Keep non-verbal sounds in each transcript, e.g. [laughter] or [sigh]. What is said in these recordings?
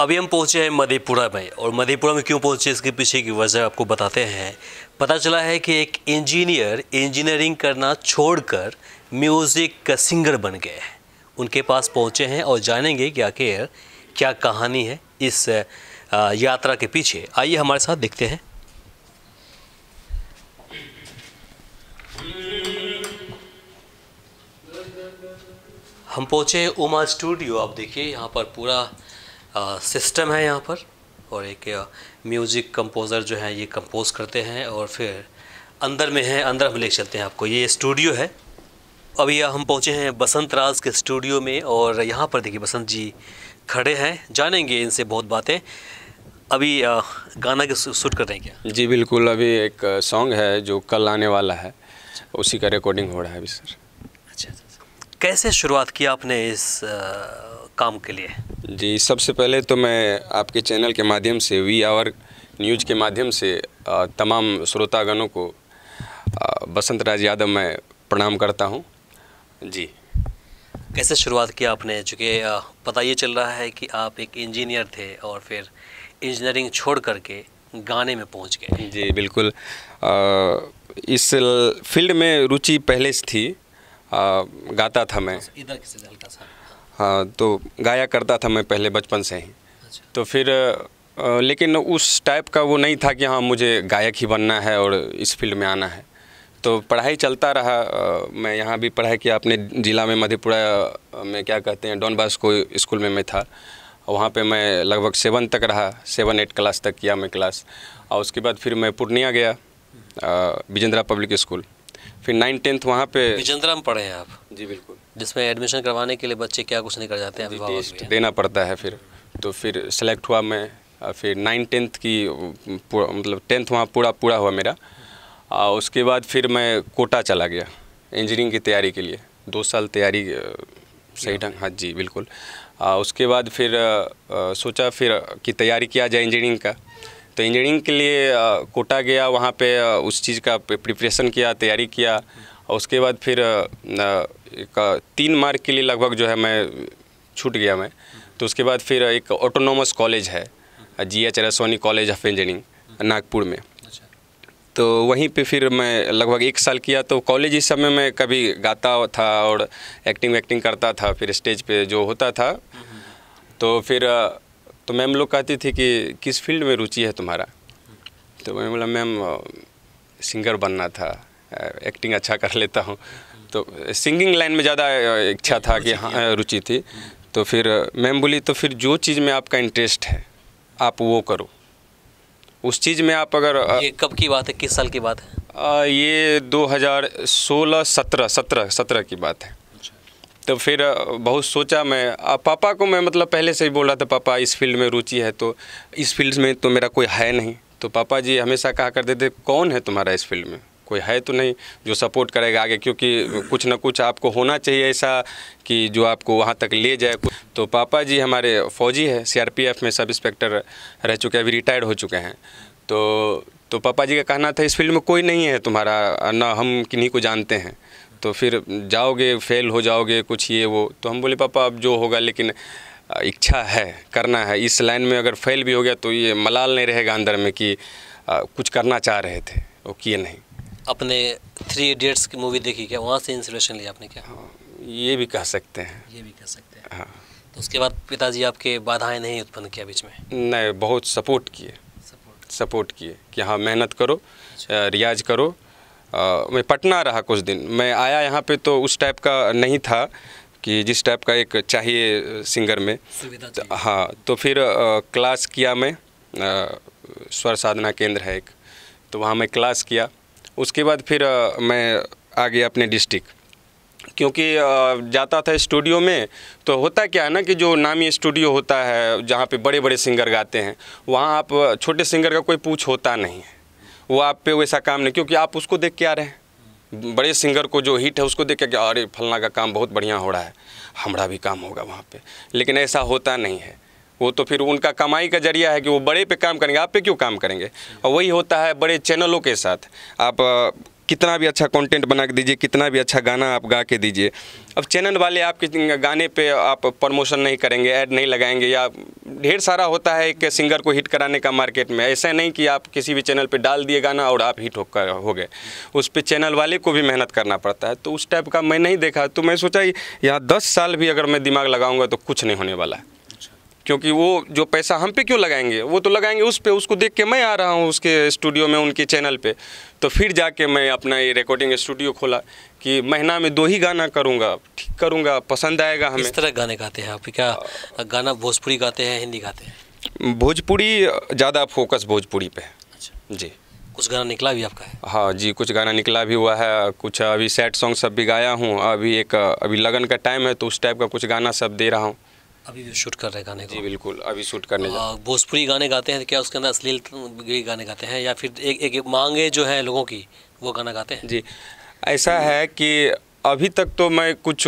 अभी हम पहुंचे हैं मधेपुरा में और मधेपुरा में क्यों पहुंचे इसके पीछे की वजह आपको बताते हैं पता चला है कि एक इंजीनियर इंजीनियरिंग करना छोड़कर म्यूज़िक का सिंगर बन गए हैं उनके पास पहुंचे हैं और जानेंगे कि आखिर क्या कहानी है इस यात्रा के पीछे आइए हमारे साथ देखते हैं हम पहुंचे हैं उमा स्टूडियो आप देखिए यहाँ पर पूरा सिस्टम है यहाँ पर और एक म्यूज़िक कंपोज़र जो है ये कंपोज़ करते हैं और फिर अंदर में है अंदर हम ले चलते हैं आपको ये स्टूडियो है अभी हम पहुँचे हैं बसंत राज के स्टूडियो में और यहाँ पर देखिए बसंत जी खड़े हैं जानेंगे इनसे बहुत बातें अभी गाना के शूट कर रहे हैं क्या जी बिल्कुल अभी एक सॉन्ग है जो कल आने वाला है उसी का रिकॉर्डिंग हो रहा है अभी सर अच्छा, अच्छा, अच्छा। कैसे शुरुआत की आपने इस आ, काम के लिए जी सबसे पहले तो मैं आपके चैनल के माध्यम से वी आवर न्यूज के माध्यम से तमाम श्रोतागणों को बसंत राज यादव मैं प्रणाम करता हूँ जी कैसे शुरुआत किया आपने चूँकि पता ये चल रहा है कि आप एक इंजीनियर थे और फिर इंजीनियरिंग छोड़ करके गाने में पहुंच गए जी बिल्कुल आ, इस फील्ड में रुचि पहले से थी आ, गाता था मैं इधर किसी हल्का हाँ तो गाया करता था मैं पहले बचपन से ही अच्छा। तो फिर लेकिन उस टाइप का वो नहीं था कि हाँ मुझे गायक ही बनना है और इस फील्ड में आना है तो पढ़ाई चलता रहा मैं यहाँ भी पढ़ाई किया अपने ज़िला में मधेपुरा में क्या कहते हैं डॉन बास्को स्कूल में मैं था वहाँ पे मैं लगभग सेवन तक रहा सेवन एट क्लास तक किया मैं क्लास और उसके बाद फिर मैं पूर्णिया गया विजेंद्रा पब्लिक स्कूल फिर नाइन टेंथ वहाँ पर विजेंद्रा में पढ़े हैं आप जी बिल्कुल जिसमें एडमिशन करवाने के लिए बच्चे क्या कुछ नहीं कर जाते हैं अभिभावक देना पड़ता है फिर तो फिर सेलेक्ट हुआ मैं फिर नाइन टेंथ की मतलब टेंथ वहाँ पूरा पूरा हुआ मेरा आ, उसके बाद फिर मैं कोटा चला गया इंजीनियरिंग की तैयारी के लिए दो साल तैयारी सही ढंग हाँ जी बिल्कुल आ, उसके बाद फिर आ, सोचा फिर कि तैयारी किया जाए इंजीनियरिंग का तो इंजीनियरिंग के लिए आ, कोटा गया वहाँ पे आ, उस चीज़ का प्रिपरेशन किया तैयारी किया और उसके बाद फिर एक तीन मार्क के लिए लगभग जो है मैं छूट गया मैं तो उसके बाद फिर एक ऑटोनोमस कॉलेज है G H Raisoni college of engineering Nagpur में अच्छा। तो वहीं पे फिर मैं लगभग एक साल किया तो कॉलेज इस समय मैं कभी गाता था और एक्टिंग वैक्टिंग करता था फिर स्टेज पे जो होता था तो फिर तो मैम लोग कहती थी कि किस फील्ड में रुचि है तुम्हारा तो मैं बोला मैम सिंगर बनना था एक्टिंग अच्छा कर लेता हूँ तो सिंगिंग लाइन में ज़्यादा इच्छा था कि हाँ रुचि थी तो फिर मैम बोली तो फिर जो चीज़ में आपका इंटरेस्ट है आप वो करो उस चीज़ में आप अगर ये कब की बात है किस साल की बात है आ, ये 2016 17 17 17 की बात है अच्छा। तो फिर बहुत सोचा मैं आ, पापा को मैं मतलब पहले से ही बोल रहा था पापा इस फील्ड में रुचि है तो इस फील्ड में तो मेरा कोई है नहीं तो पापा जी हमेशा कहा करते थे कौन है तुम्हारा इस फील्ड में कोई है तो नहीं जो सपोर्ट करेगा आगे क्योंकि कुछ ना कुछ आपको होना चाहिए ऐसा कि जो आपको वहाँ तक ले जाए तो पापा जी हमारे फौजी है सीआरपीएफ में सब इंस्पेक्टर रह चुके हैं अभी रिटायर्ड हो चुके हैं तो तो पापा जी का कहना था इस फील्ड में कोई नहीं है तुम्हारा ना हम किन्हीं को जानते हैं तो फिर जाओगे फेल हो जाओगे कुछ ये वो तो हम बोले पापा अब जो होगा लेकिन इच्छा है करना है इस लाइन में अगर फेल भी हो गया तो ये मलाल नहीं रहेगा अंदर में कि कुछ करना चाह रहे थे वो किए नहीं अपने थ्री इडियट्स की मूवी देखी क्या वहाँ से इंस्पिरेशन लिया आपने क्या हाँ, ये भी कह सकते हैं ये भी कह सकते हैं हाँ तो उसके बाद पिताजी आपके बाधाएं नहीं उत्पन्न किया बीच में नहीं बहुत सपोर्ट किए सपोर्ट किए कि हाँ मेहनत करो अच्छा। रियाज करो आ, मैं पटना रहा कुछ दिन मैं आया यहाँ पे तो उस टाइप का नहीं था कि जिस टाइप का एक चाहिए सिंगर में तो चाहिए। हाँ तो फिर आ, क्लास किया मैं आ, स्वर साधना केंद्र है एक तो वहाँ मैं क्लास किया उसके बाद फिर मैं आ गया अपने डिस्ट्रिक्ट क्योंकि जाता था स्टूडियो में तो होता क्या है ना कि जो नामी स्टूडियो होता है जहाँ पे बड़े बड़े सिंगर गाते हैं वहाँ आप छोटे सिंगर का कोई पूछ होता नहीं है वो आप पे वैसा काम नहीं क्योंकि आप उसको देख के आ रहे हैं बड़े सिंगर को जो हिट है उसको देख के अरे फलना का काम बहुत बढ़िया हो रहा है हमारा भी काम होगा वहाँ पर लेकिन ऐसा होता नहीं है वो तो फिर उनका कमाई का जरिया है कि वो बड़े पे काम करेंगे आप पे क्यों काम करेंगे और वही होता है बड़े चैनलों के साथ आप कितना भी अच्छा कंटेंट बना के दीजिए कितना भी अच्छा गाना आप गा के दीजिए अब चैनल वाले आपके गाने पे आप प्रमोशन नहीं करेंगे ऐड नहीं लगाएंगे या ढेर सारा होता है एक सिंगर को हिट कराने का मार्केट में ऐसा नहीं कि आप किसी भी चैनल पे डाल दिए गाना और आप हिट होकर हो गए उस पर चैनल वाले को भी मेहनत करना पड़ता है तो उस टाइप का मैं नहीं देखा तो मैं सोचा यहाँ दस साल भी अगर मैं दिमाग लगाऊँगा तो कुछ नहीं होने वाला है क्योंकि वो जो पैसा हम पे क्यों लगाएंगे वो तो लगाएंगे उस पे उसको देख के मैं आ रहा हूँ उसके स्टूडियो में उनके चैनल पे तो फिर जाके मैं अपना ये रिकॉर्डिंग स्टूडियो खोला कि महीना में दो ही गाना करूँगा ठीक करूँगा पसंद आएगा हमें इस तरह गाने गाते हैं आप क्या गाना भोजपुरी गाते हैं हिंदी गाते हैं भोजपुरी ज़्यादा फोकस भोजपुरी पे अच्छा जी कुछ गाना निकला भी आपका है हाँ जी कुछ गाना निकला भी हुआ है कुछ अभी सैड सॉन्ग सब भी गाया हूँ अभी एक अभी लगन का टाइम है तो उस टाइप का कुछ गाना सब दे रहा हूँ अभी भी शूट कर रहे गाने को जी बिल्कुल अभी शूट करने जा भोजपुरी गाने गाते हैं तो क्या उसके अंदर अश्लील गाने गाते हैं या फिर एक एक मांगे जो है लोगों की वो गाना गाते हैं जी ऐसा है कि अभी तक तो मैं कुछ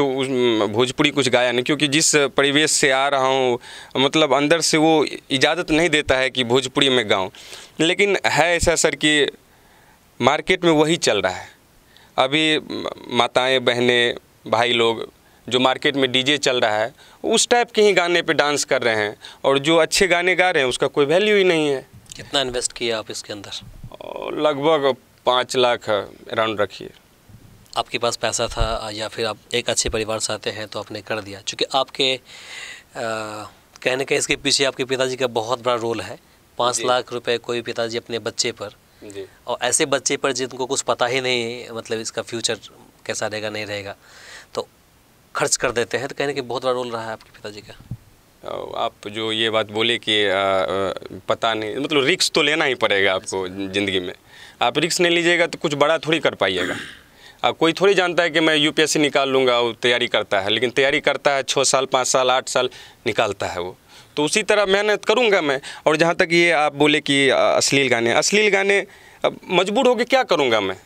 भोजपुरी कुछ गाया नहीं क्योंकि जिस परिवेश से आ रहा हूँ मतलब अंदर से वो इजाज़त नहीं देता है कि भोजपुरी में गाऊँ लेकिन है ऐसा सर कि मार्केट में वही चल रहा है अभी माताएं बहनें भाई लोग जो मार्केट में डीजे चल रहा है उस टाइप के ही गाने पे डांस कर रहे हैं और जो अच्छे गाने गा रहे हैं उसका कोई वैल्यू ही नहीं है कितना इन्वेस्ट किया आप इसके अंदर लगभग पाँच लाख अराउंड रखिए आपके पास पैसा था या फिर आप एक अच्छे परिवार से आते हैं तो आपने कर दिया चूँकि आपके आ, कहने के इसके पीछे आपके पिताजी का बहुत बड़ा रोल है पाँच लाख रुपए कोई पिताजी अपने बच्चे पर और ऐसे बच्चे पर जिनको कुछ पता ही नहीं मतलब इसका फ्यूचर कैसा रहेगा नहीं रहेगा खर्च कर देते हैं तो कहने के बहुत बड़ा रोल रहा है आपके पिताजी का आप जो ये बात बोले कि आ, पता नहीं मतलब रिक्स तो लेना ही पड़ेगा आपको ज़िंदगी में आप रिक्स नहीं लीजिएगा तो कुछ बड़ा थोड़ी कर पाइएगा अब कोई थोड़ी जानता है कि मैं यूपीएससी निकाल लूँगा वो तैयारी करता है लेकिन तैयारी करता है छः साल पाँच साल आठ साल निकालता है वो तो उसी तरह मेहनत करूँगा मैं और जहाँ तक ये आप बोले कि अश्लील गाने अश्लील गाने अब मजबूर होकर क्या करूँगा मैं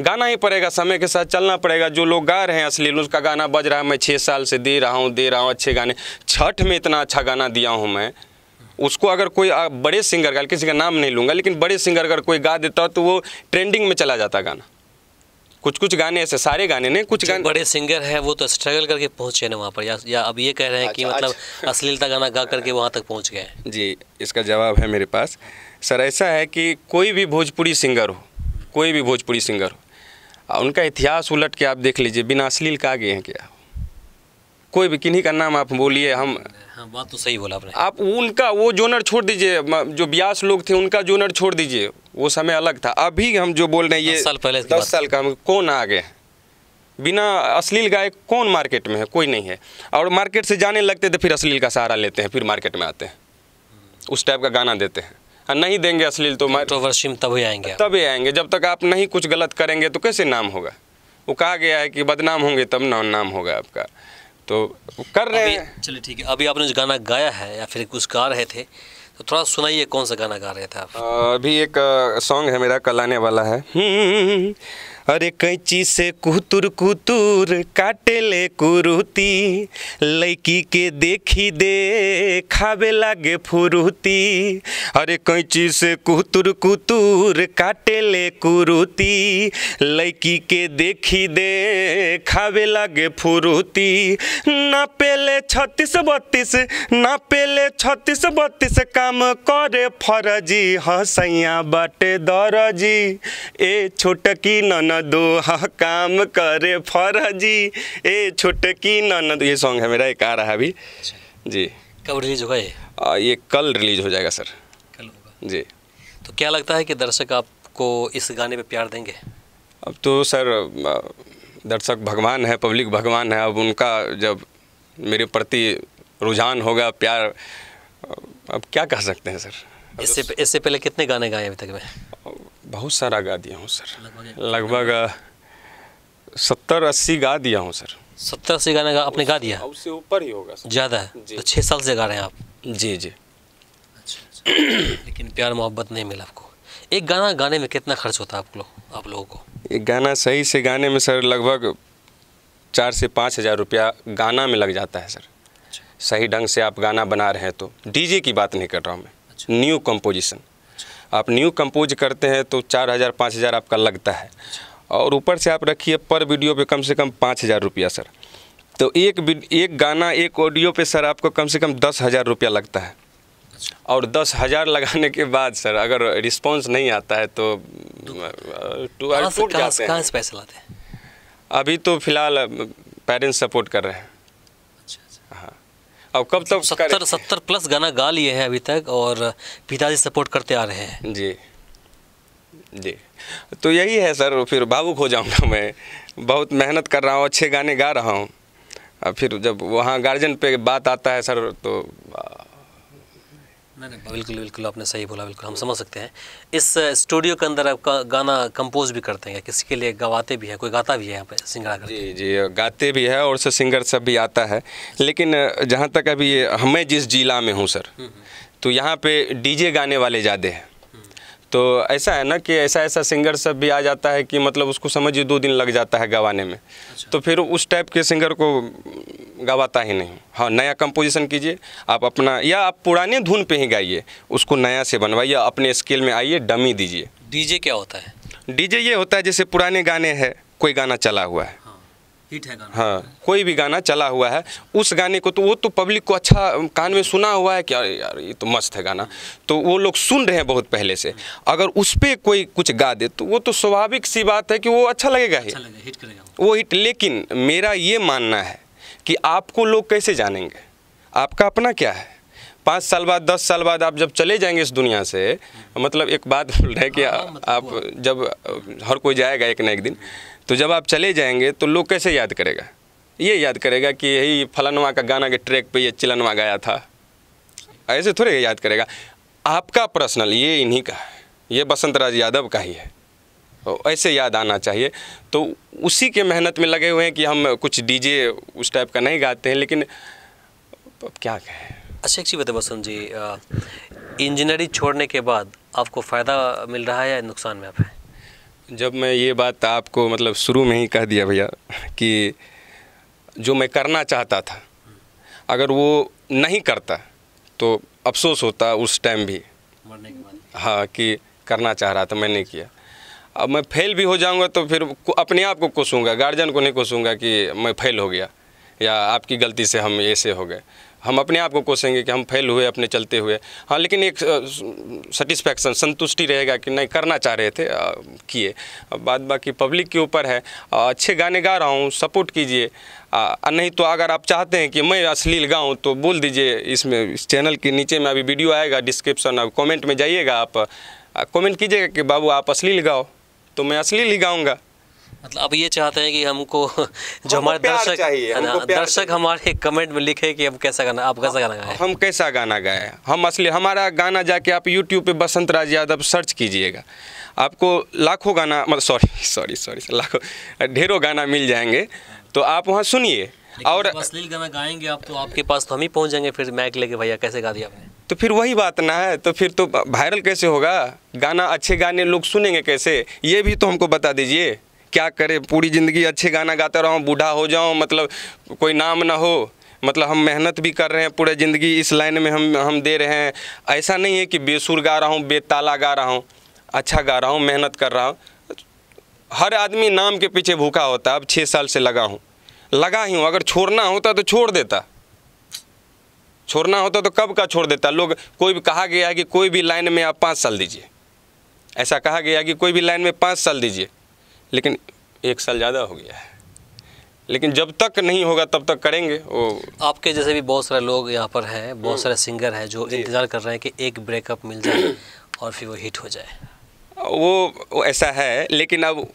गाना ही पड़ेगा समय के साथ चलना पड़ेगा जो लोग गा रहे हैं अश्लील उसका गाना बज रहा है मैं छः साल से दे रहा हूँ दे रहा हूँ अच्छे गाने छठ में इतना अच्छा गाना दिया हूँ मैं उसको अगर कोई बड़े सिंगर का किसी का नाम नहीं लूँगा लेकिन बड़े सिंगर अगर कोई गा देता तो वो ट्रेंडिंग में चला जाता गाना कुछ कुछ गाने ऐसे सारे गाने नहीं कुछ गाने बड़े सिंगर हैं वो तो स्ट्रगल करके पहुंचे ना वहाँ पर या, या अब ये कह रहे हैं अच्छा, कि मतलब अच्छा। अश्लीलता गाना गा करके वहाँ तक पहुँच गए जी इसका जवाब है मेरे पास सर ऐसा है कि कोई भी भोजपुरी सिंगर हो कोई भी भोजपुरी सिंगर हो उनका इतिहास उलट के आप देख लीजिए बिना अश्लील का आगे हैं क्या कोई भी किन्हीं का नाम आप बोलिए हम हाँ, बात तो सही बोला आपने आप उनका वो जोनर छोड़ दीजिए जो ब्यास लोग थे उनका जोनर छोड़ दीजिए वो समय अलग था अभी हम जो बोल रहे हैं ये साल पहले दस साल का हम कौन आ गए बिना अश्लील गाय कौन मार्केट में है कोई नहीं है और मार्केट से जाने लगते थे तो फिर अश्लील का सहारा लेते हैं फिर मार्केट में आते हैं उस टाइप का गाना देते हैं हाँ, नहीं देंगे अश्लील तो कंट्रोवर्सी में तभी आएंगे तभी आएंगे जब तक आप नहीं कुछ गलत करेंगे तो कैसे नाम होगा वो कहा गया है कि बदनाम होंगे तब ना नाम होगा आपका तो कर रहे हैं चलिए ठीक है अभी आपने जो गाना गाया है या फिर कुछ गा रहे थे तो थोड़ा सुनाइए कौन सा गाना गा रहे थे आप अभी एक सॉन्ग है मेरा कल आने वाला है हम्म, अरे कैंची से कुतुर कुतुर काटे ले कुरुती लैकी के देखी दे खावे लागे फुरुती अरे कैंची से कुतुर कुतुर काटे ले कुरुती लैकी के देखी दे खावे लागे फुरुती ना पेले छत्तीस बत्तीस ना पेले छत्तीस बत्तीस काम करे फरजी हसैया बाटे दरजी ए छोटकी नन दोहा काम करे फरजी ए छुटकी दो ये सॉन्ग है मेरा एक आ रहा अभी अच्छा। जी कब रिलीज होगा ये आ, ये कल रिलीज हो जाएगा सर कल होगा जी तो क्या लगता है कि दर्शक आपको इस गाने पे प्यार देंगे अब तो सर दर्शक भगवान है पब्लिक भगवान है अब उनका जब मेरे प्रति रुझान होगा प्यार अब क्या कह सकते हैं सर इससे इससे पहले कितने गाने गाए अभी तक मैं बहुत सारा गा दिया हूँ सर लगभग सत्तर अस्सी गा दिया हूँ सर सत्तर अस्सी गाने गा, आपने गा दिया उससे ऊपर ही होगा ज़्यादा है तो छः साल से गा रहे हैं आप जी जी अच्छा, अच्छा। [clears throat] लेकिन प्यार मोहब्बत नहीं मिला आपको एक गाना गाने में कितना खर्च होता है आप लोग आप लोगों को एक गाना सही से गाने में सर लगभग चार से पाँच हज़ार रुपया गाना में लग जाता है सर अच्छा। सही ढंग से आप गाना बना रहे हैं तो डीजे की बात नहीं कर रहा हूँ मैं अच्छा। न्यू कंपोजिशन आप न्यू कंपोज करते हैं तो चार हज़ार पाँच हज़ार आपका लगता है और ऊपर से आप रखिए पर वीडियो पे कम से कम पाँच हज़ार रुपया सर तो एक एक गाना एक ऑडियो पे सर आपको कम से कम दस हज़ार रुपया लगता है और दस हज़ार लगाने के बाद सर अगर रिस्पांस नहीं आता है तो टू जाते फूट जाते लाते हैं अभी तो फिलहाल पेरेंट्स सपोर्ट कर रहे हैं अब कब तक सत्तर सत्तर प्लस गाना गा लिए हैं अभी तक और पिताजी सपोर्ट करते आ रहे हैं जी जी तो यही है सर फिर भावुक हो जाऊंगा [laughs] मैं बहुत मेहनत कर रहा हूँ अच्छे गाने गा रहा हूँ फिर जब वहाँ गार्जियन पे बात आता है सर तो नहीं नहीं बिल्कुल बिल्कुल आपने सही बोला बिल्कुल हम समझ सकते हैं इस स्टूडियो के अंदर आपका गाना कंपोज भी करते हैं किसी के लिए गवाते भी है कोई गाता भी है यहाँ पे सिंगर जी जी गाते भी है और से सिंगर सब भी आता है लेकिन जहाँ तक अभी हमें जिस जिला में हूँ सर हम्म, हम्म। तो यहाँ पे डीजे गाने वाले ज़्यादा हैं तो ऐसा है ना कि ऐसा ऐसा सिंगर सब भी आ जाता है कि मतलब उसको समझिए दो दिन लग जाता है गवाने में अच्छा। तो फिर उस टाइप के सिंगर को गवाता ही नहीं हाँ नया कंपोजिशन कीजिए आप अपना या आप पुराने धुन पे ही गाइए उसको नया से बनवाइए अपने स्केल में आइए डमी दीजिए डीजे क्या होता है डीजे ये होता है जैसे पुराने गाने हैं कोई गाना चला हुआ है हिट है गाना हाँ कोई भी गाना चला हुआ है उस गाने को तो वो तो पब्लिक को अच्छा कान में सुना हुआ है कि अरे यार ये तो मस्त है गाना तो वो लोग सुन रहे हैं बहुत पहले से अगर उस पर कोई कुछ गा दे तो वो तो स्वाभाविक सी बात है कि वो अच्छा लगेगा ही अच्छा हिट करेगा वो हिट लेकिन मेरा ये मानना है कि आपको लोग कैसे जानेंगे आपका अपना क्या है पाँच साल बाद दस साल बाद आप जब चले जाएंगे इस दुनिया से मतलब एक बात बोल रहे हैं कि हाँ, हाँ, आप मतलब जब हर कोई जाएगा एक ना एक दिन तो जब आप चले जाएंगे तो लोग कैसे याद करेगा ये याद करेगा कि यही फलनवा का गाना के ट्रैक पे ये चिलनवा गाया था ऐसे थोड़े याद करेगा आपका पर्सनल ये इन्हीं का है ये बसंत राज यादव का ही है तो ऐसे याद आना चाहिए तो उसी के मेहनत में लगे हुए हैं कि हम कुछ डीजे उस टाइप का नहीं गाते हैं लेकिन क्या कहें अच्छा एक चीज़ बताए बसंत जी इंजीनियरिंग छोड़ने के बाद आपको फ़ायदा मिल रहा है या नुकसान में आप हैं जब मैं ये बात आपको मतलब शुरू में ही कह दिया भैया कि जो मैं करना चाहता था अगर वो नहीं करता तो अफसोस होता उस टाइम भी हाँ कि करना चाह रहा था मैं नहीं किया अब मैं फेल भी हो जाऊंगा तो फिर अपने आप को कोसूंगा गार्जियन को नहीं कोसूंगा कि मैं फेल हो गया या आपकी गलती से हम ऐसे हो गए हम अपने आप को कोसेंगे कि हम फेल हुए अपने चलते हुए हाँ लेकिन एक सेटिस्फैक्शन संतुष्टि रहेगा कि नहीं करना चाह रहे थे किए बाद बाकी पब्लिक के ऊपर है अच्छे गाने गा रहा हूँ सपोर्ट कीजिए नहीं तो अगर आप चाहते हैं कि मैं अश्लील गाऊँ तो बोल दीजिए इसमें इस चैनल के नीचे में अभी वीडियो आएगा डिस्क्रिप्शन अब कॉमेंट में जाइएगा आप कॉमेंट कीजिएगा कि बाबू आप अश्लील गाओ तो मैं अश्लील ही गाऊँगा मतलब अब ये चाहते हैं कि हमको [laughs] जो हमारे दर्शक दर्शक हमारे कमेंट में लिखे कि हम कैसा गाना आप कैसा गाना गाए हम कैसा गाना गाए हम असली हमारा गाना जाके आप यूट्यूब पे बसंत राज यादव सर्च कीजिएगा आपको लाखों गाना मतलब सॉरी सॉरी सॉरी लाखों ढेरों गाना मिल जाएंगे तो आप वहाँ सुनिए और असली गाना गाएंगे आप तो आपके पास तो हम ही पहुँच जाएंगे फिर मैक लेके भैया कैसे गा दिया आपने तो फिर वही बात ना है तो फिर तो वायरल कैसे होगा गाना अच्छे गाने लोग सुनेंगे कैसे ये भी तो हमको बता दीजिए क्या करें पूरी ज़िंदगी अच्छे गाना गाता रहूँ बूढ़ा हो जाऊँ मतलब कोई नाम ना हो मतलब हम मेहनत भी कर रहे हैं पूरे ज़िंदगी इस लाइन में हम हम दे रहे हैं ऐसा नहीं है कि बेसुर गा रहा हूँ बेताला गा रहा हूँ अच्छा गा रहा हूँ मेहनत कर रहा हूँ हर आदमी नाम के पीछे भूखा होता है अब छः साल से लगा हूँ लगा ही हूँ अगर छोड़ना होता तो छोड़ देता छोड़ना होता तो कब का छोड़ देता लोग कोई भी कहा गया है कि कोई भी लाइन में आप पाँच साल दीजिए ऐसा कहा गया कि कोई भी लाइन में पाँच साल दीजिए लेकिन एक साल ज़्यादा हो गया है लेकिन जब तक नहीं होगा तब तक करेंगे वो आपके जैसे भी बहुत सारे लोग यहाँ पर हैं बहुत हम्म। सारे सिंगर हैं जो इंतज़ार कर रहे हैं कि एक ब्रेकअप मिल जाए और फिर वो हिट हो जाए वो, ऐसा है लेकिन अब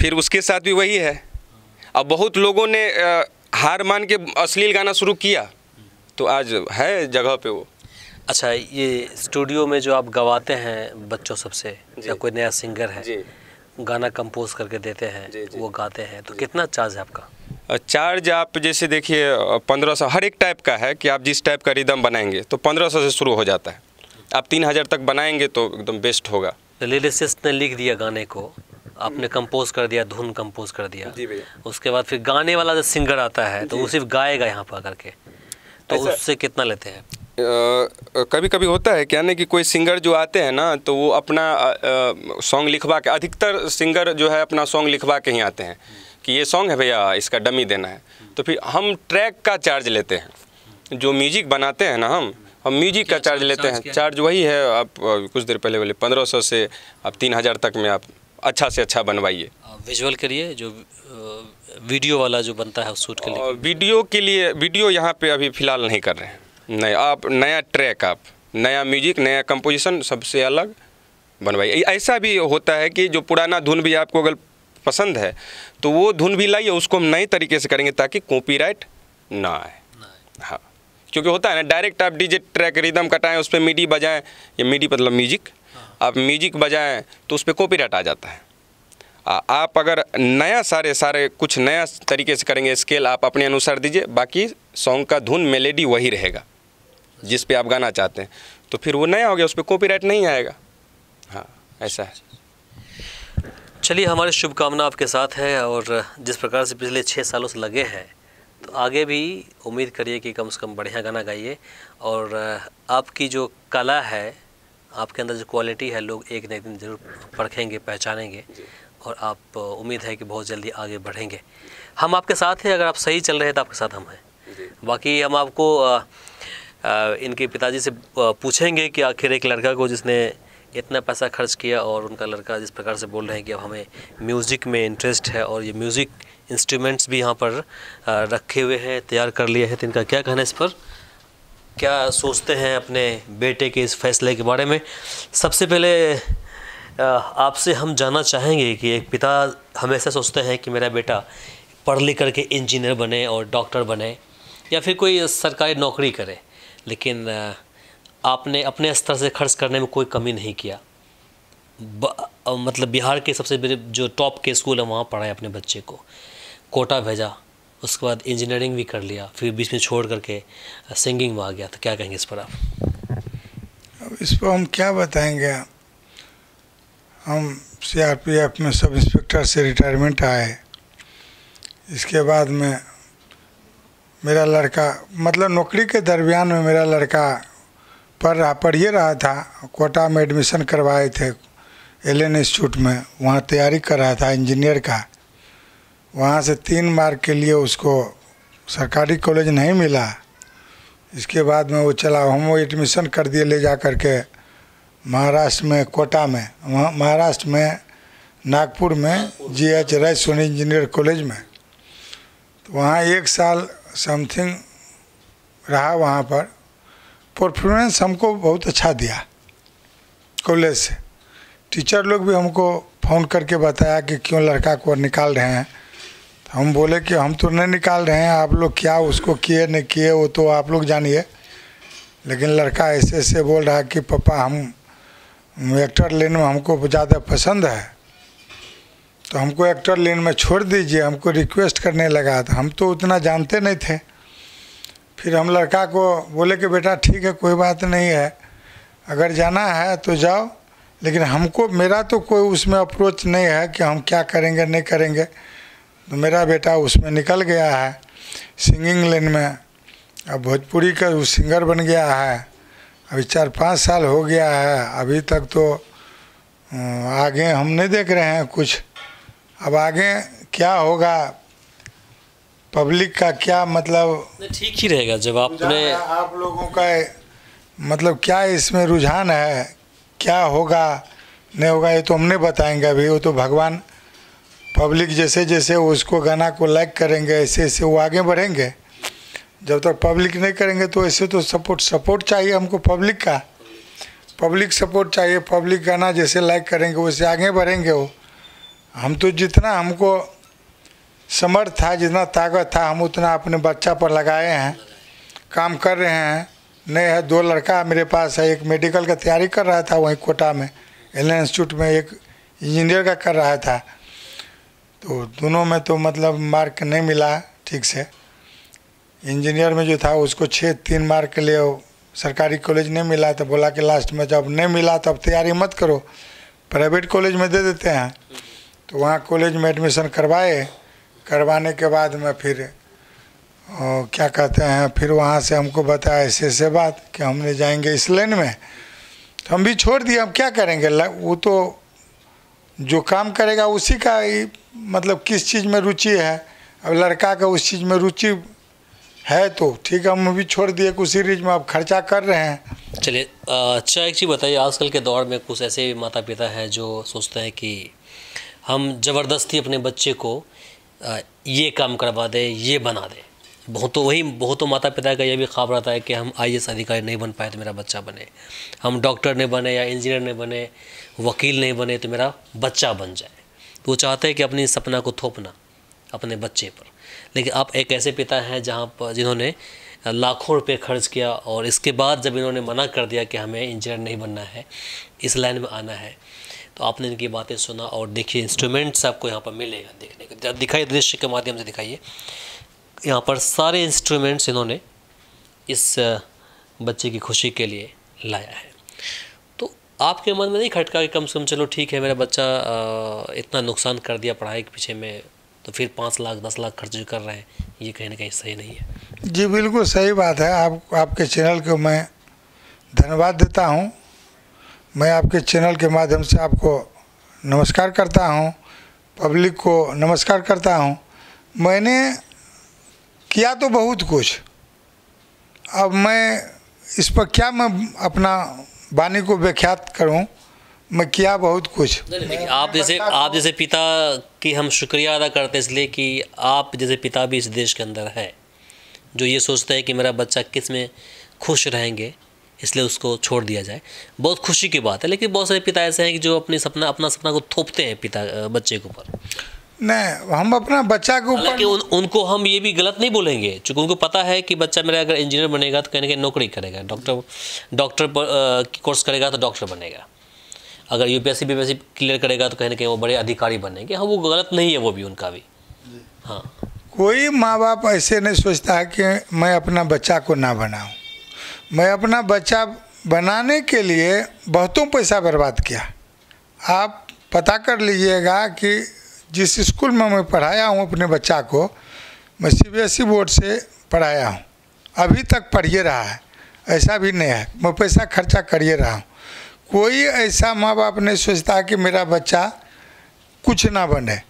फिर उसके साथ भी वही है अब बहुत लोगों ने हार मान के अश्लील गाना शुरू किया तो आज है जगह पे वो अच्छा ये स्टूडियो में जो आप गवाते हैं बच्चों सबसे या कोई नया सिंगर है गाना कंपोज करके देते हैं जी, जी, वो गाते हैं तो कितना चार्ज है आपका चार्ज आप जैसे देखिए पंद्रह सौ हर एक टाइप का है कि आप जिस टाइप का रिदम बनाएंगे तो पंद्रह सौ से शुरू हो जाता है आप तीन हज़ार तक बनाएंगे तो एकदम बेस्ट होगा लिरिसिस्ट ने लिख दिया गाने को आपने कंपोज कर दिया धुन कंपोज कर दिया जी उसके बाद फिर गाने वाला जो सिंगर आता है तो वो सिर्फ गाएगा यहाँ पर करके तो उससे कितना लेते हैं कभी कभी होता है क्या ना कि कोई सिंगर जो आते हैं ना तो वो अपना सॉन्ग लिखवा के अधिकतर सिंगर जो है अपना सॉन्ग लिखवा के ही आते हैं कि ये सॉन्ग है भैया इसका डमी देना है तो फिर हम ट्रैक का चार्ज लेते हैं जो म्यूजिक बनाते हैं ना हम हम म्यूजिक का चार्ज लेते हैं चार्ज वही है आप कुछ देर पहले बोले पंद्रह सौ से आप तीन हज़ार तक में आप अच्छा से अच्छा बनवाइए विजुअल के लिए जो वीडियो वाला जो बनता है शूट के लिए वीडियो के लिए वीडियो यहाँ पे अभी फ़िलहाल नहीं कर रहे हैं नहीं आप नया ट्रैक आप नया म्यूजिक नया कंपोजिशन सबसे अलग बनवाइए ऐसा भी होता है कि जो पुराना धुन भी आपको अगर पसंद है तो वो धुन भी लाइए उसको हम नए तरीके से करेंगे ताकि कॉपी ना आए हाँ क्योंकि होता है ना डायरेक्ट आप डीजे ट्रैक रिदम कटाएं उस पर मीडी बजाएं या मीडी मतलब म्यूजिक हाँ। आप म्यूजिक बजाएं तो उस पर कॉपी आ जाता है आ, आप अगर नया सारे सारे कुछ नया तरीके से करेंगे स्केल आप अपने अनुसार दीजिए बाकी सॉन्ग का धुन मेलेडी वही रहेगा जिस पे आप गाना चाहते हैं तो फिर वो नया हो गया उस पर राइट नहीं आएगा हाँ ऐसा है चलिए हमारी शुभकामना आपके साथ है और जिस प्रकार से पिछले छः सालों से लगे हैं तो आगे भी उम्मीद करिए कि कम से कम बढ़िया गाना गाइए और आपकी जो कला है आपके अंदर जो क्वालिटी है लोग एक ना एक दिन जरूर परखेंगे पहचानेंगे और आप उम्मीद है कि बहुत जल्दी आगे बढ़ेंगे हम आपके साथ हैं अगर आप सही चल रहे हैं तो आपके साथ हम हैं बाकी हम आपको इनके पिताजी से पूछेंगे कि आखिर एक लड़का को जिसने इतना पैसा खर्च किया और उनका लड़का जिस प्रकार से बोल रहे हैं कि अब हमें म्यूज़िक में इंटरेस्ट है और ये म्यूज़िक इंस्ट्रूमेंट्स भी यहाँ पर रखे हुए हैं तैयार कर लिए हैं तो इनका क्या कहना है इस पर क्या सोचते हैं अपने बेटे के इस फैसले के बारे में सबसे पहले आपसे हम जानना चाहेंगे कि एक पिता हमेशा सोचते हैं कि मेरा बेटा पढ़ लिख करके इंजीनियर बने और डॉक्टर बने या फिर कोई सरकारी नौकरी करे लेकिन आपने अपने स्तर से खर्च करने में कोई कमी नहीं किया मतलब बिहार के सबसे बड़े जो टॉप के स्कूल है वहाँ पढ़ाए अपने बच्चे को कोटा भेजा उसके बाद इंजीनियरिंग भी कर लिया फिर बीच में छोड़ करके सिंगिंग में आ गया तो क्या कहेंगे इस पर आप अब इस पर हम क्या बताएंगे हम सीआरपीएफ में सब इंस्पेक्टर से रिटायरमेंट आए इसके बाद में मेरा लड़का मतलब नौकरी के दरमियान में मेरा लड़का पढ़ रहा पढ़िए रहा था कोटा में एडमिशन करवाए थे एल एन इंस्टीट्यूट में वहाँ तैयारी कर रहा था इंजीनियर का वहाँ से तीन मार्क के लिए उसको सरकारी कॉलेज नहीं मिला इसके बाद में वो चला हम वो एडमिशन कर दिए ले जा कर के महाराष्ट्र में कोटा में वहाँ महाराष्ट्र में नागपुर में G H Raisoni engineer college में तो वहाँ एक साल समथिंग रहा वहाँ पर परफॉर्मेंस हमको बहुत अच्छा दिया कॉलेज से टीचर लोग भी हमको फ़ोन करके बताया कि क्यों लड़का को निकाल रहे हैं तो हम बोले कि हम तो नहीं निकाल रहे हैं आप लोग क्या उसको किए नहीं किए वो तो आप लोग जानिए लेकिन लड़का ऐसे ऐसे बोल रहा है कि पापा हम एक्टर लेने में हमको ज़्यादा पसंद है तो हमको एक्टर लेन में छोड़ दीजिए हमको रिक्वेस्ट करने लगा था हम तो उतना जानते नहीं थे फिर हम लड़का को बोले कि बेटा ठीक है कोई बात नहीं है अगर जाना है तो जाओ लेकिन हमको मेरा तो कोई उसमें अप्रोच नहीं है कि हम क्या करेंगे नहीं करेंगे तो मेरा बेटा उसमें निकल गया है सिंगिंग लेन में अब भोजपुरी का सिंगर बन गया है अभी चार पाँच साल हो गया है अभी तक तो आगे हम नहीं देख रहे हैं कुछ अब आगे क्या होगा पब्लिक का क्या मतलब ठीक ही रहेगा जब आपने आप लोगों का मतलब क्या इसमें रुझान है क्या होगा नहीं होगा ये तो हमने बताएंगे अभी वो तो भगवान पब्लिक जैसे जैसे उसको गाना को लाइक करेंगे ऐसे ऐसे वो आगे बढ़ेंगे जब तक तो पब्लिक नहीं करेंगे तो ऐसे तो सपोर्ट सपोर्ट चाहिए हमको पब्लिक का पब्लिक सपोर्ट चाहिए पब्लिक गाना जैसे लाइक करेंगे वैसे आगे बढ़ेंगे वो हम तो जितना हमको समर्थ था जितना ताकत था हम उतना अपने बच्चा पर लगाए हैं काम कर रहे हैं नहीं है दो लड़का मेरे पास है एक मेडिकल का तैयारी कर रहा था वहीं कोटा में एल इंस्टीट्यूट में एक इंजीनियर का कर रहा था तो दोनों में तो मतलब मार्क नहीं मिला ठीक से इंजीनियर में जो था उसको छः तीन मार्क के लिए सरकारी कॉलेज नहीं मिला तो बोला कि लास्ट में जब नहीं मिला तो अब तैयारी मत करो प्राइवेट कॉलेज में दे देते हैं तो वहाँ कॉलेज में एडमिशन करवाए करवाने के बाद में फिर ओ, क्या कहते हैं फिर वहाँ से हमको बताया ऐसे ऐसे बात कि हमने जाएंगे इस लाइन में तो हम भी छोड़ दिए अब क्या करेंगे वो तो जो काम करेगा उसी का ही मतलब किस चीज़ में रुचि है अब लड़का का उस चीज़ में रुचि है तो ठीक है हम भी छोड़ दिए उसी रीज में अब खर्चा कर रहे हैं चलिए अच्छा एक चीज़ बताइए आजकल के दौर में कुछ ऐसे माता पिता हैं जो सोचते हैं कि हम ज़बरदस्ती अपने बच्चे को ये काम करवा दें ये बना दें बहुत तो वही बहुत तो माता पिता का यह भी ख्वाब रहता है कि हम आई अधिकारी नहीं बन पाए तो मेरा बच्चा बने हम डॉक्टर नहीं बने या इंजीनियर नहीं बने वकील नहीं बने तो मेरा बच्चा बन जाए तो वो चाहते हैं कि अपनी सपना को थोपना अपने बच्चे पर लेकिन आप एक ऐसे पिता हैं जहाँ पर जिन्होंने लाखों रुपये खर्च किया और इसके बाद जब इन्होंने मना कर दिया कि हमें इंजीनियर नहीं बनना है इस लाइन में आना है तो आपने इनकी बातें सुना और देखिए इंस्ट्रूमेंट्स आपको यहाँ पर मिलेगा देखने को दिखाई दृश्य के माध्यम से दिखाइए यहाँ पर सारे इंस्ट्रूमेंट्स इन्होंने इस बच्चे की खुशी के लिए लाया है तो आपके मन में नहीं खटका कि कम से कम चलो ठीक है मेरा बच्चा इतना नुकसान कर दिया पढ़ाई के पीछे में तो फिर पाँच लाख दस लाख खर्च कर रहे हैं ये कहीं ना कहीं सही नहीं है जी बिल्कुल सही बात है आप आपके चैनल को मैं धन्यवाद देता हूँ मैं आपके चैनल के माध्यम से आपको नमस्कार करता हूं पब्लिक को नमस्कार करता हूं मैंने किया तो बहुत कुछ अब मैं इस पर क्या मैं अपना वाणी को व्याख्यात करूं मैं किया बहुत कुछ आप जैसे आप जैसे पिता की हम शुक्रिया अदा करते हैं इसलिए कि आप जैसे पिता भी इस देश के अंदर है जो ये सोचते हैं कि मेरा बच्चा किस में खुश रहेंगे इसलिए उसको छोड़ दिया जाए बहुत खुशी की बात है लेकिन बहुत सारे पिता ऐसे हैं कि जो अपने सपना अपना सपना को थोपते हैं पिता बच्चे के ऊपर नहीं हम अपना बच्चा के ऊपर उन, उनको हम ये भी गलत नहीं बोलेंगे चूँकि उनको पता है कि बच्चा मेरा अगर इंजीनियर बनेगा तो कहीं ना नौकरी करेगा डॉक्टर डॉक्टर कोर्स करेगा तो डॉक्टर बनेगा अगर यू पी एस क्लियर करेगा तो कहीं ना वो बड़े अधिकारी बनेंगे हाँ वो गलत नहीं है वो भी उनका भी हाँ कोई माँ बाप ऐसे नहीं सोचता है कि मैं अपना बच्चा को ना बनाऊँ मैं अपना बच्चा बनाने के लिए बहुतों पैसा बर्बाद किया आप पता कर लीजिएगा कि जिस स्कूल में मैं पढ़ाया हूँ अपने बच्चा को मैं सीबीएसई बोर्ड से पढ़ाया हूँ अभी तक पढ़िए रहा है ऐसा भी नहीं है मैं पैसा खर्चा करिए रहा हूँ कोई ऐसा माँ बाप नहीं सोचता कि मेरा बच्चा कुछ ना बने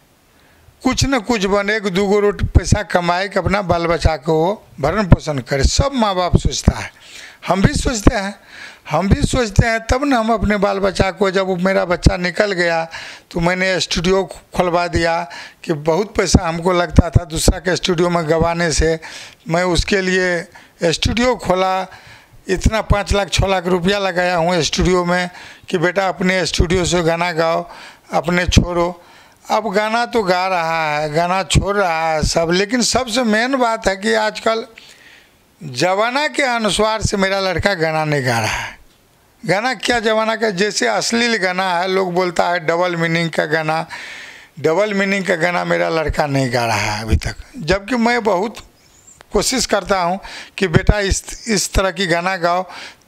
कुछ न कुछ बने एक दूगो गो रोट पैसा कमाए के अपना बाल बच्चा को भरण पोषण करे सब माँ बाप सोचता है हम भी सोचते हैं हम भी सोचते हैं तब न हम अपने बाल बच्चा को जब मेरा बच्चा निकल गया तो मैंने स्टूडियो खुलवा दिया कि बहुत पैसा हमको लगता था दूसरा के स्टूडियो में गंवाने से मैं उसके लिए स्टूडियो खोला इतना पाँच लाख छः लाख रुपया लगाया हूँ स्टूडियो में कि बेटा अपने स्टूडियो से गाना गाओ अपने छोड़ो अब गाना तो गा रहा है गाना छोड़ रहा है सब लेकिन सबसे मेन बात है कि आजकल जमाना के अनुसार से मेरा लड़का गाना नहीं गा रहा है गाना क्या जमाना का जैसे अश्लील गाना है लोग बोलता है डबल मीनिंग का गाना डबल मीनिंग का गाना मेरा लड़का नहीं गा रहा है अभी तक जबकि मैं बहुत कोशिश करता हूँ कि बेटा इस इस तरह की गाना गाओ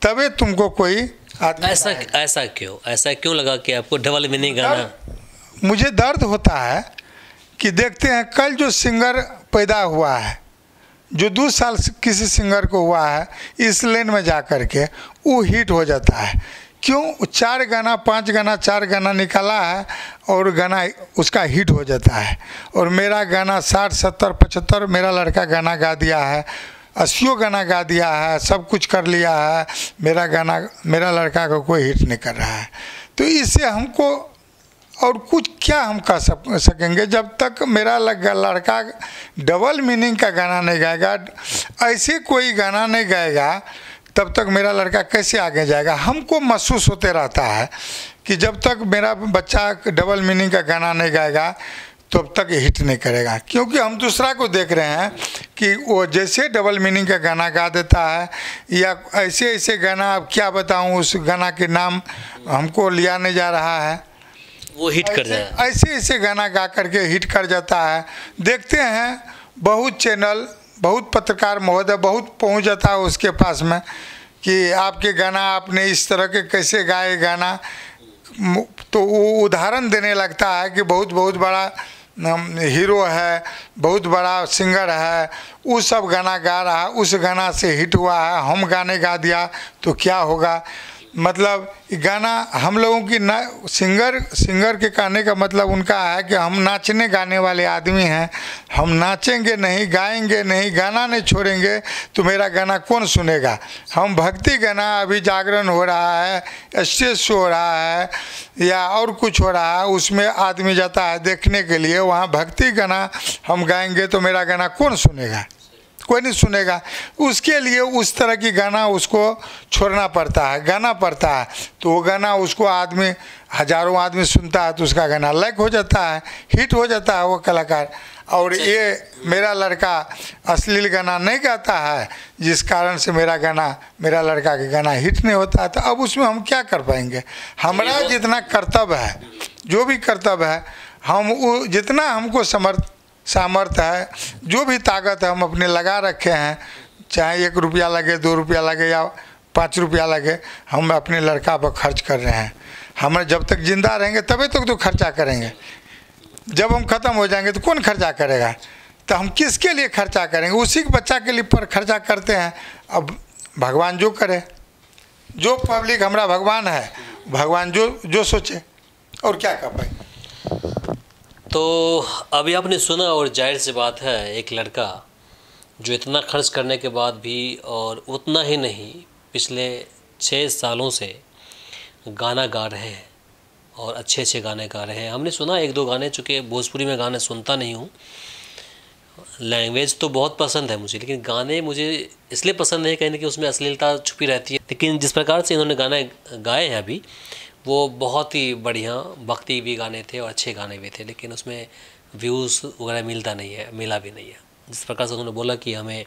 तबे तुमको कोई ऐसा ऐसा क्यों ऐसा क्यों लगा कि आपको डबल मीनिंग गाना मुझे दर्द होता है कि देखते हैं कल जो सिंगर पैदा हुआ है जो दो साल किसी सिंगर को हुआ है इस लेन में जा कर के वो हिट हो जाता है क्यों चार गाना पांच गाना चार गाना निकाला है और गाना उसका हिट हो जाता है और मेरा गाना साठ सत्तर पचहत्तर मेरा लड़का गाना गा दिया है अस्सी गाना गा दिया है सब कुछ कर लिया है मेरा गाना मेरा लड़का को कोई हिट नहीं कर रहा है तो इससे हमको और कुछ क्या हम कह सकेंगे जब तक मेरा लड़का डबल मीनिंग का गाना नहीं गाएगा ऐसे कोई गाना नहीं गाएगा तब तक मेरा लड़का कैसे आगे जाएगा हमको महसूस होते रहता है कि जब तक मेरा बच्चा डबल मीनिंग का गाना नहीं गाएगा तब तक हिट नहीं करेगा क्योंकि हम दूसरा को देख रहे हैं कि वो जैसे डबल मीनिंग का गाना गा देता है या ऐसे ऐसे गाना अब क्या बताऊँ उस गाना के नाम हमको लिया नहीं जा रहा है वो हिट कर जाए ऐसे ऐसे गाना गा करके हिट कर जाता है देखते हैं बहुत चैनल बहुत पत्रकार महोदय बहुत पहुंच जाता है उसके पास में कि आपके गाना आपने इस तरह के कैसे गाए गाना तो वो उदाहरण देने लगता है कि बहुत बहुत बड़ा हीरो है बहुत बड़ा सिंगर है वो सब गाना गा रहा है उस गाना से हिट हुआ है हम गाने गा दिया तो क्या होगा मतलब गाना हम लोगों की ना सिंगर सिंगर के कहने का मतलब उनका है कि हम नाचने गाने वाले आदमी हैं हम नाचेंगे नहीं गाएंगे नहीं गाना नहीं छोड़ेंगे तो मेरा गाना कौन सुनेगा हम भक्ति गाना अभी जागरण हो रहा है स्टेज शो हो रहा है या और कुछ हो रहा है उसमें आदमी जाता है देखने के लिए वहाँ भक्ति गाना हम गाएंगे तो मेरा गाना कौन सुनेगा कोई नहीं सुनेगा उसके लिए उस तरह की गाना उसको छोड़ना पड़ता है गाना पड़ता है तो वो गाना उसको आदमी हजारों आदमी सुनता है तो उसका गाना लाइक हो जाता है हिट हो जाता है वो कलाकार और ये मेरा लड़का अश्लील गाना नहीं गाता है जिस कारण से मेरा गाना मेरा लड़का का गाना हिट नहीं होता है तो अब उसमें हम क्या कर पाएंगे हमारा जितना कर्तव्य है जो भी कर्तव्य है हम जितना हमको समर्थ सामर्थ्य है जो भी ताकत हम अपने लगा रखे हैं चाहे एक रुपया लगे दो रुपया लगे या पाँच रुपया लगे हम अपने लड़का पर खर्च कर रहे हैं हम जब तक जिंदा रहेंगे तभी तक तो खर्चा करेंगे जब हम ख़त्म हो जाएंगे तो कौन खर्चा करेगा तो हम किसके लिए खर्चा करेंगे उसी के बच्चा के लिए पर खर्चा करते हैं अब भगवान जो करे जो पब्लिक हमारा भगवान है भगवान जो जो सोचे और क्या कर पाएंगे तो अभी आपने सुना और जाहिर सी बात है एक लड़का जो इतना खर्च करने के बाद भी और उतना ही नहीं पिछले छः सालों से गाना गा रहे हैं और अच्छे अच्छे गाने गा रहे हैं हमने सुना एक दो गाने चूँकि भोजपुरी में गाने सुनता नहीं हूँ लैंग्वेज तो बहुत पसंद है मुझे लेकिन गाने मुझे इसलिए पसंद नहीं कहीं कि उसमें अश्लीलता छुपी रहती है लेकिन जिस प्रकार से इन्होंने गाने गाए हैं अभी वो बहुत ही बढ़िया भक्ति भी गाने थे और अच्छे गाने भी थे लेकिन उसमें व्यूज़ वगैरह मिलता नहीं है मिला भी नहीं है जिस प्रकार से उन्होंने बोला कि हमें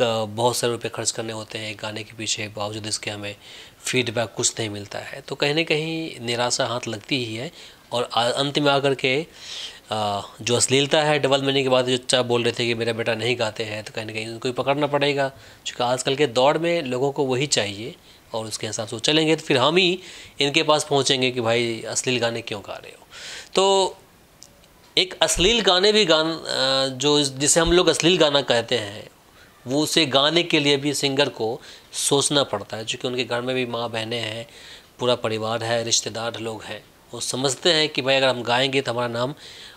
बहुत सारे रुपये खर्च करने होते हैं गाने के पीछे बावजूद इसके हमें फीडबैक कुछ नहीं मिलता है तो कहीं ना कहीं निराशा हाथ लगती ही है और अंत में आकर के जो अश्लीलता है डबल महीने के बाद जो चाह बोल रहे थे कि मेरा बेटा नहीं गाते हैं तो कहीं ना कहीं उनको पकड़ना पड़ेगा चूँकि आजकल के दौड़ में लोगों को वही चाहिए और उसके हिसाब से चलेंगे तो फिर हम ही इनके पास पहुँचेंगे कि भाई अश्लील गाने क्यों गा रहे हो तो एक अश्लील गाने भी गान जो जिसे हम लोग अश्लील गाना कहते हैं वो उसे गाने के लिए भी सिंगर को सोचना पड़ता है चूँकि उनके घर में भी माँ बहनें हैं पूरा परिवार है रिश्तेदार लोग हैं वो समझते हैं कि भाई अगर हम गाएंगे तो हमारा नाम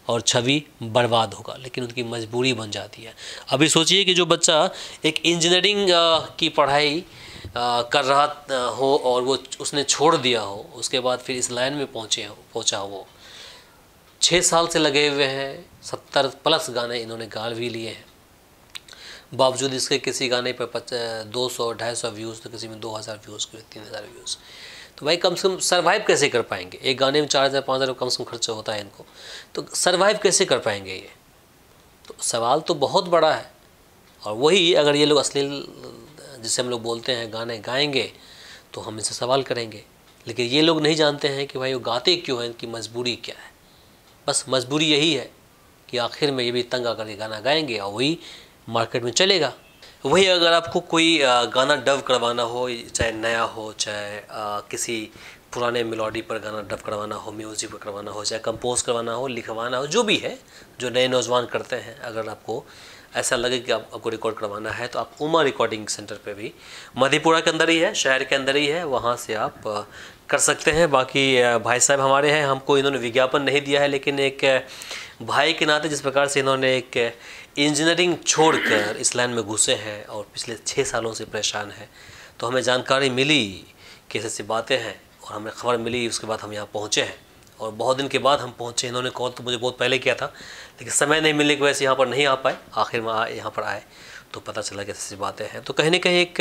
और छवि बर्बाद होगा लेकिन उनकी मजबूरी बन जाती है अभी सोचिए कि जो बच्चा एक इंजीनियरिंग की पढ़ाई कर रहा हो और वो उसने छोड़ दिया हो उसके बाद फिर इस लाइन में पहुँचे हो पहुँचा हो छः साल से लगे हुए हैं सत्तर प्लस गाने इन्होंने गा भी लिए हैं बावजूद इसके किसी गाने पर पच दो सौ ढाई सौ व्यूज़ तो किसी में दो हज़ार व्यूज़ किसी तीन हज़ार व्यूज़ तो भाई कम से कम सर्वाइव कैसे कर पाएंगे एक गाने में चार हज़ार पाँच हज़ार कम से कम खर्चा होता है इनको तो सर्वाइव कैसे कर पाएंगे ये तो सवाल तो बहुत बड़ा है और वही अगर ये लोग अश्लील जिसे हम लोग बोलते हैं गाने गाएंगे तो हम इनसे सवाल करेंगे लेकिन ये लोग नहीं जानते हैं कि भाई वो गाते क्यों हैं इनकी मजबूरी क्या है बस मजबूरी यही है कि आखिर में ये भी तंग आकर के गाना गाएंगे और वही मार्केट में चलेगा वही अगर आपको कोई गाना डव करवाना हो चाहे नया हो चाहे किसी पुराने मेलोडी पर गाना डब करवाना हो म्यूज़िक पर करवाना हो चाहे कंपोज करवाना हो लिखवाना हो जो भी है जो नए नौजवान करते हैं अगर आपको ऐसा लगे कि आप, आपको रिकॉर्ड करवाना है तो आप उमा रिकॉर्डिंग सेंटर पे भी मधेपुरा के अंदर ही है शहर के अंदर ही है वहाँ से आप कर सकते हैं बाकी भाई साहब हमारे हैं हमको इन्होंने विज्ञापन नहीं दिया है लेकिन एक भाई के नाते जिस प्रकार से इन्होंने एक इंजीनियरिंग छोड़कर इस लाइन में घुसे हैं और पिछले छः सालों से परेशान हैं तो हमें जानकारी मिली कैसे ऐसी बातें हैं हमें खबर मिली उसके बाद हम यहाँ पहुँचे हैं और बहुत दिन के बाद हम पहुँचे इन्होंने कॉल तो मुझे बहुत पहले किया था लेकिन समय नहीं मिलने की वजह से यहाँ पर नहीं आ पाए आखिर में यहाँ पर आए तो पता चला कि ऐसी बातें हैं तो कहीं ना कहीं एक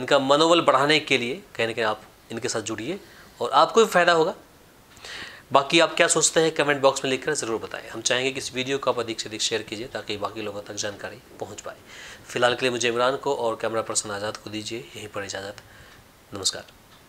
इनका मनोबल बढ़ाने के लिए कहीं ना कहीं आप इनके साथ जुड़िए और आपको भी फ़ायदा होगा बाकी आप क्या सोचते हैं कमेंट बॉक्स में लिखकर ज़रूर बताएं हम चाहेंगे कि इस वीडियो को आप अधिक से अधिक शेयर कीजिए ताकि बाकी लोगों तक जानकारी पहुंच पाए फिलहाल के लिए मुझे इमरान को और कैमरा पर्सन आज़ाद को दीजिए यहीं पर इजाज़त नमस्कार